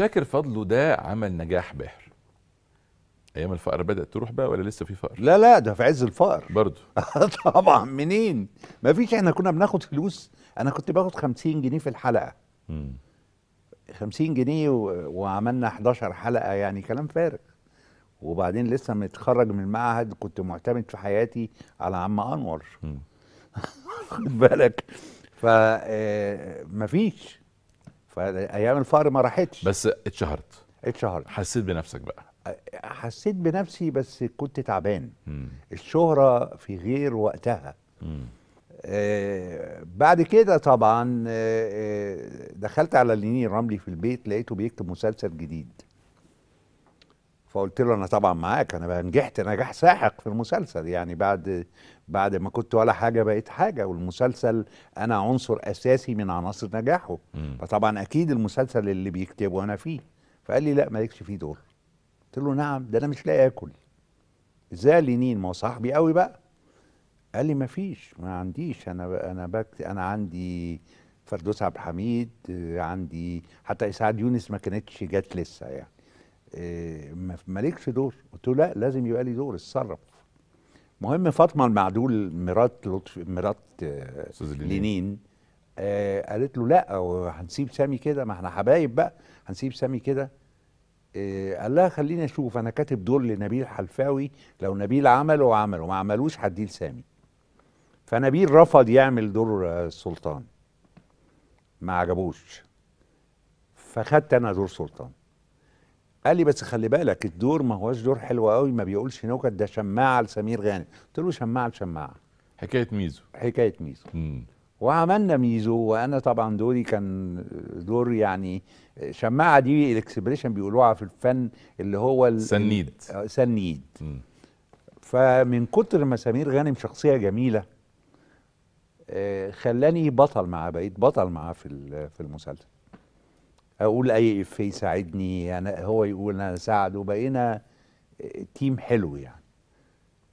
فاكر فضله ده عمل نجاح باهر ايام الفقر بدات تروح بقى ولا لسه في فقر لا لا ده في عز الفقر برضه طبعا منين ما فيش احنا كنا بناخد فلوس انا كنت باخد 50 جنيه في الحلقه امم 50 جنيه وعملنا 11 حلقه يعني كلام فارغ وبعدين لسه متخرج من المعهد كنت معتمد في حياتي على عم انور خد بالك فمفيش آه، فايام الفقر ما راحتش بس اتشهرت اتشهرت حسيت بنفسك بقى حسيت بنفسي بس كنت تعبان مم. الشهرة في غير وقتها مم. آه بعد كده طبعا آه, آه، دخلت على لينين الرملي في البيت لقيته بيكتب مسلسل جديد فقلت له انا طبعا معاك انا نجحت نجاح ساحق في المسلسل يعني بعد بعد ما كنت ولا حاجه بقيت حاجه والمسلسل انا عنصر اساسي من عناصر نجاحه فطبعا اكيد المسلسل اللي بيكتبه انا فيه فقال لي لا مالكش فيه دور قلت له نعم ده انا مش لاقي اكل ازاي لينين ما هو صاحبي قوي بقى قال لي ما فيش ما عنديش انا انا بكت انا عندي فردوس عبد الحميد عندي حتى اسعاد يونس ما كانتش جت لسه يعني آه، مالكش دور قلت له لا لازم يبقى لي دور اتصرف مهم فاطمه المعدول مرات لطفي مرات آه، لينين آه قالت له لا هنسيب سامي كده ما احنا حبايب بقى هنسيب سامي كده آه قال لها خليني اشوف انا كاتب دور لنبيل حلفاوي لو نبيل عمله وعمله ما عملوش هديه لسامي فنبيل رفض يعمل دور السلطان ما عجبوش فخدت انا دور سلطان قال لي بس خلي بالك الدور ما هوش دور حلو قوي ما بيقولش نكت ده شماعه لسمير غانم قلت له شماعه لشماعه حكايه ميزو حكايه ميزو مم. وعملنا ميزو وانا طبعا دوري كان دور يعني شماعه دي الاكسبريشن بيقولوها في الفن اللي هو سنيد آه, سنيد مم. فمن كتر ما سمير غانم شخصيه جميله آه, خلاني بطل معاه بقيت بطل معاه في في المسلسل اقول اي افيه يساعدني انا هو يقول انا ساعده بقينا آه، تيم حلو يعني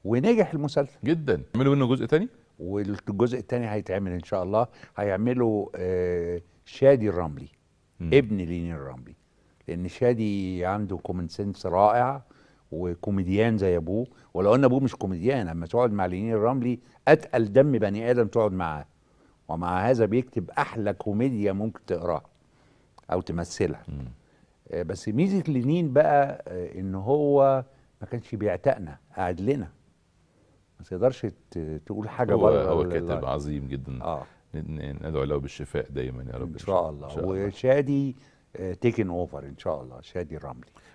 ونجح المسلسل جدا عملوا منه جزء تاني والجزء التاني هيتعمل ان شاء الله هيعمله آه، شادي الرملي ابن لينين الرملي لان شادي عنده كومن سنس رائع وكوميديان زي ابوه ولو ان ابوه مش كوميديان اما تقعد مع لينين الرملي اتقل دم بني ادم تقعد معاه ومع هذا بيكتب احلى كوميديا ممكن تقراها او تمثلها آه، بس ميزه لينين بقى آه، ان هو ما كانش بيعتقنا قاعد لنا ما تقدرش تقول حاجه هو بره هو كاتب عظيم جدا آه. ندعو له بالشفاء دايما يا رب ان شاء الله, إن شاء الله. وشادي تيكن آه، اوفر ان شاء الله شادي الرملي